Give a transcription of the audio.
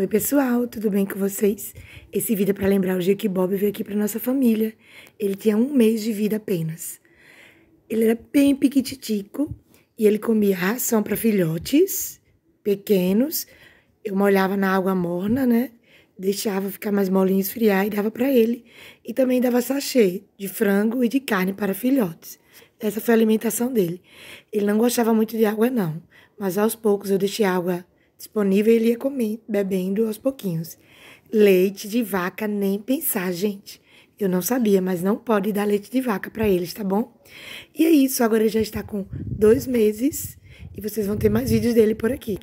Oi, pessoal, tudo bem com vocês? Esse vídeo é para lembrar o dia que Bob veio aqui para nossa família. Ele tinha um mês de vida apenas. Ele era bem piquititico e ele comia ração para filhotes pequenos. Eu molhava na água morna, né? Deixava ficar mais molinho esfriar e dava para ele. E também dava sachê de frango e de carne para filhotes. Essa foi a alimentação dele. Ele não gostava muito de água, não. Mas aos poucos eu deixei a água disponível, ele ia bebendo aos pouquinhos. Leite de vaca, nem pensar, gente. Eu não sabia, mas não pode dar leite de vaca para eles, tá bom? E é isso, agora já está com dois meses e vocês vão ter mais vídeos dele por aqui.